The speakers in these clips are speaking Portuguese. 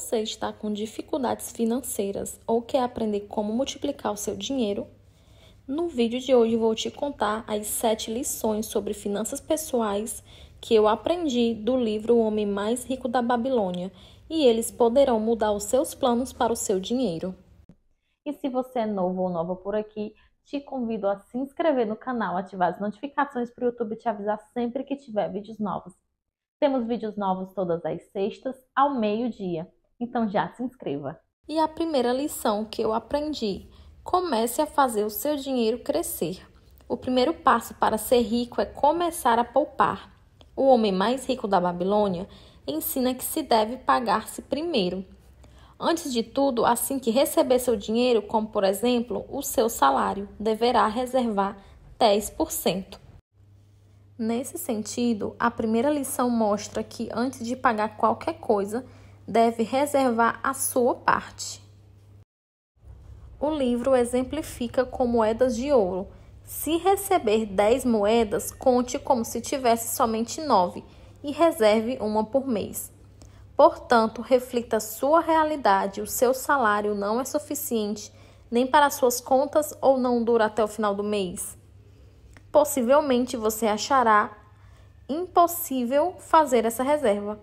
você está com dificuldades financeiras ou quer aprender como multiplicar o seu dinheiro, no vídeo de hoje vou te contar as 7 lições sobre finanças pessoais que eu aprendi do livro O Homem Mais Rico da Babilônia e eles poderão mudar os seus planos para o seu dinheiro. E se você é novo ou nova por aqui, te convido a se inscrever no canal, ativar as notificações para o YouTube te avisar sempre que tiver vídeos novos. Temos vídeos novos todas as sextas ao meio-dia. Então já se inscreva. E a primeira lição que eu aprendi: comece a fazer o seu dinheiro crescer. O primeiro passo para ser rico é começar a poupar. O homem mais rico da Babilônia ensina que se deve pagar-se primeiro. Antes de tudo, assim que receber seu dinheiro, como por exemplo o seu salário, deverá reservar 10%. Nesse sentido, a primeira lição mostra que antes de pagar qualquer coisa, deve reservar a sua parte. O livro exemplifica com moedas de ouro. Se receber 10 moedas, conte como se tivesse somente 9 e reserve uma por mês. Portanto, reflita sua realidade, o seu salário não é suficiente nem para suas contas ou não dura até o final do mês. Possivelmente você achará impossível fazer essa reserva,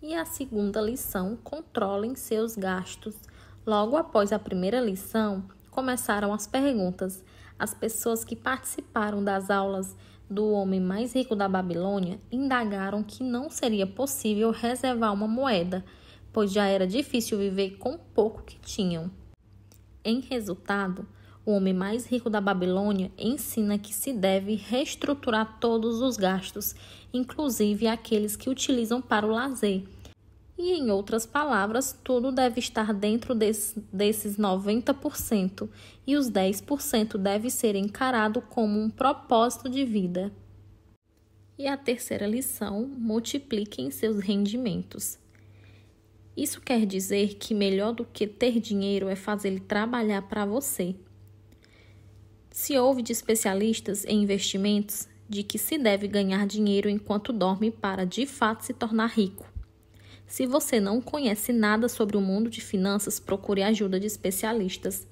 e a segunda lição, controlem seus gastos. Logo após a primeira lição, começaram as perguntas. As pessoas que participaram das aulas do homem mais rico da Babilônia indagaram que não seria possível reservar uma moeda, pois já era difícil viver com o pouco que tinham. Em resultado, o homem mais rico da Babilônia, ensina que se deve reestruturar todos os gastos, inclusive aqueles que utilizam para o lazer. E, em outras palavras, tudo deve estar dentro desse, desses 90% e os 10% deve ser encarado como um propósito de vida. E a terceira lição: multipliquem seus rendimentos. Isso quer dizer que melhor do que ter dinheiro é fazer ele trabalhar para você. Se ouve de especialistas em investimentos de que se deve ganhar dinheiro enquanto dorme para de fato se tornar rico. Se você não conhece nada sobre o mundo de finanças, procure ajuda de especialistas.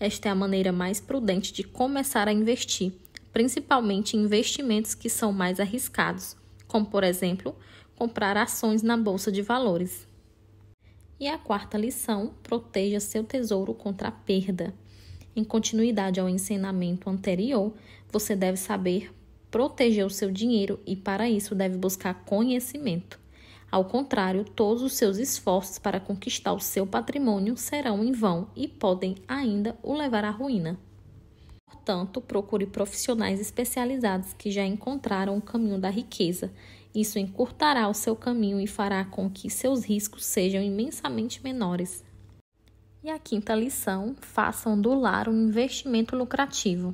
Esta é a maneira mais prudente de começar a investir, principalmente em investimentos que são mais arriscados, como por exemplo, comprar ações na bolsa de valores. E a quarta lição: proteja seu tesouro contra a perda. Em continuidade ao ensinamento anterior, você deve saber proteger o seu dinheiro e, para isso, deve buscar conhecimento. Ao contrário, todos os seus esforços para conquistar o seu patrimônio serão em vão e podem ainda o levar à ruína. Portanto, procure profissionais especializados que já encontraram o caminho da riqueza. Isso encurtará o seu caminho e fará com que seus riscos sejam imensamente menores. E a quinta lição: façam do lar um investimento lucrativo.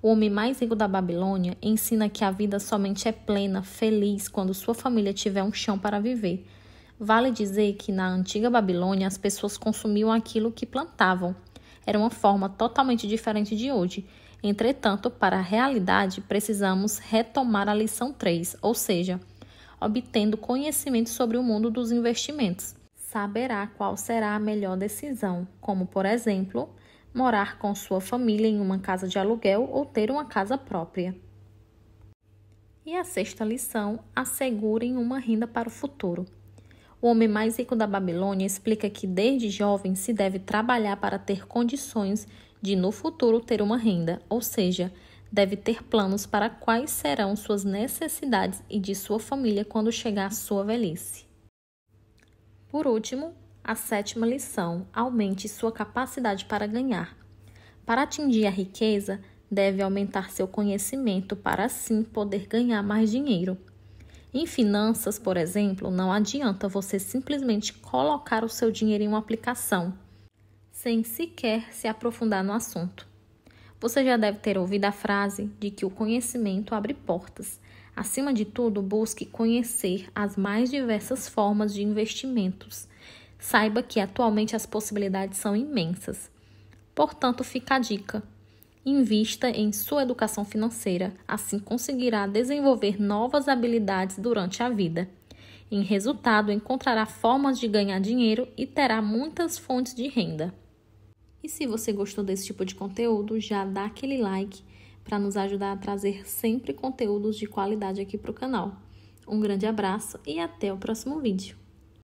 O homem mais rico da Babilônia ensina que a vida somente é plena, feliz, quando sua família tiver um chão para viver. Vale dizer que na antiga Babilônia as pessoas consumiam aquilo que plantavam. Era uma forma totalmente diferente de hoje. Entretanto, para a realidade, precisamos retomar a lição 3, ou seja, obtendo conhecimento sobre o mundo dos investimentos saberá qual será a melhor decisão, como, por exemplo, morar com sua família em uma casa de aluguel ou ter uma casa própria. E a sexta lição: assegurem uma renda para o futuro. O homem mais rico da Babilônia explica que desde jovem se deve trabalhar para ter condições de no futuro ter uma renda, ou seja, deve ter planos para quais serão suas necessidades e de sua família quando chegar à sua velhice. Por último, a sétima lição: aumente sua capacidade para ganhar. Para atingir a riqueza, deve aumentar seu conhecimento para assim poder ganhar mais dinheiro. Em finanças, por exemplo, não adianta você simplesmente colocar o seu dinheiro em uma aplicação sem sequer se aprofundar no assunto. Você já deve ter ouvido a frase de que o conhecimento abre portas, Acima de tudo, busque conhecer as mais diversas formas de investimentos. Saiba que atualmente as possibilidades são imensas. Portanto, fica a dica. Invista em sua educação financeira, assim conseguirá desenvolver novas habilidades durante a vida. Em resultado, encontrará formas de ganhar dinheiro e terá muitas fontes de renda. E se você gostou desse tipo de conteúdo, já dá aquele like para nos ajudar a trazer sempre conteúdos de qualidade aqui para o canal. Um grande abraço e até o próximo vídeo.